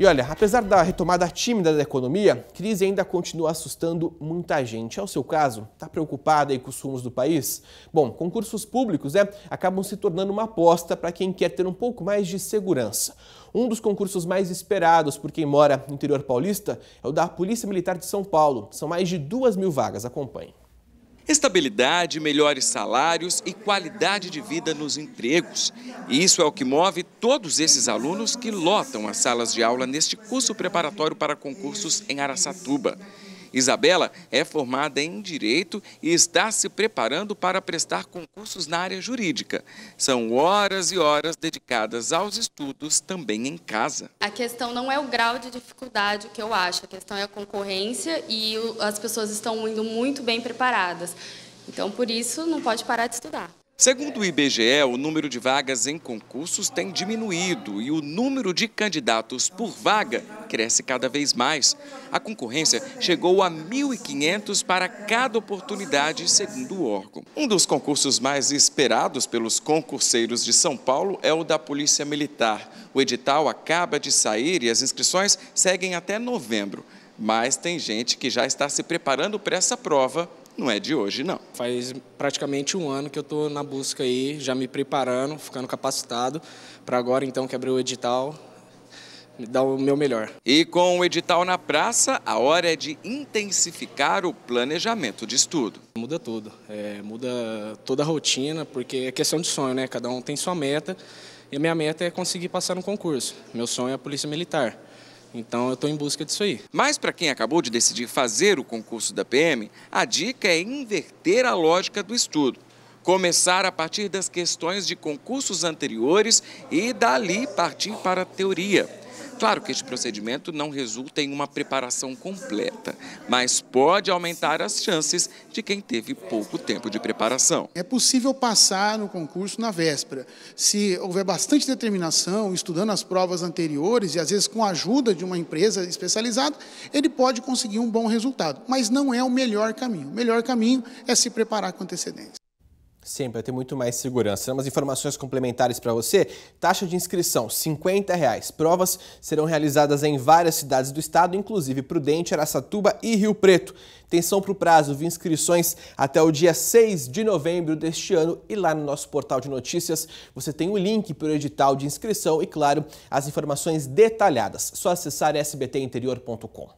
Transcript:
E olha, apesar da retomada tímida da economia, crise ainda continua assustando muita gente. É o seu caso? Está preocupada com os rumos do país? Bom, concursos públicos né, acabam se tornando uma aposta para quem quer ter um pouco mais de segurança. Um dos concursos mais esperados por quem mora no interior paulista é o da Polícia Militar de São Paulo. São mais de duas mil vagas. Acompanhe. Estabilidade, melhores salários e qualidade de vida nos empregos. E isso é o que move todos esses alunos que lotam as salas de aula neste curso preparatório para concursos em Araçatuba. Isabela é formada em Direito e está se preparando para prestar concursos na área jurídica. São horas e horas dedicadas aos estudos também em casa. A questão não é o grau de dificuldade que eu acho, a questão é a concorrência e as pessoas estão indo muito bem preparadas. Então, por isso, não pode parar de estudar. Segundo o IBGE, o número de vagas em concursos tem diminuído e o número de candidatos por vaga cresce cada vez mais. A concorrência chegou a 1.500 para cada oportunidade, segundo o órgão. Um dos concursos mais esperados pelos concurseiros de São Paulo é o da Polícia Militar. O edital acaba de sair e as inscrições seguem até novembro. Mas tem gente que já está se preparando para essa prova não é de hoje, não. Faz praticamente um ano que eu estou na busca aí, já me preparando, ficando capacitado, para agora então que abriu o edital, dar o meu melhor. E com o edital na praça, a hora é de intensificar o planejamento de estudo. Muda tudo, é, muda toda a rotina, porque é questão de sonho, né? Cada um tem sua meta, e a minha meta é conseguir passar no concurso. Meu sonho é a Polícia Militar. Então eu estou em busca disso aí. Mas para quem acabou de decidir fazer o concurso da PM, a dica é inverter a lógica do estudo. Começar a partir das questões de concursos anteriores e dali partir para a teoria. Claro que este procedimento não resulta em uma preparação completa, mas pode aumentar as chances de quem teve pouco tempo de preparação. É possível passar no concurso na véspera. Se houver bastante determinação, estudando as provas anteriores e às vezes com a ajuda de uma empresa especializada, ele pode conseguir um bom resultado, mas não é o melhor caminho. O melhor caminho é se preparar com antecedência. Sempre vai ter muito mais segurança. Né? Umas informações complementares para você. Taxa de inscrição, R$ 50,00. Reais. Provas serão realizadas em várias cidades do estado, inclusive Prudente, Aracatuba e Rio Preto. Atenção para o prazo de inscrições até o dia 6 de novembro deste ano e lá no nosso portal de notícias você tem o um link para o edital de inscrição e, claro, as informações detalhadas. Só acessar sbtinterior.com.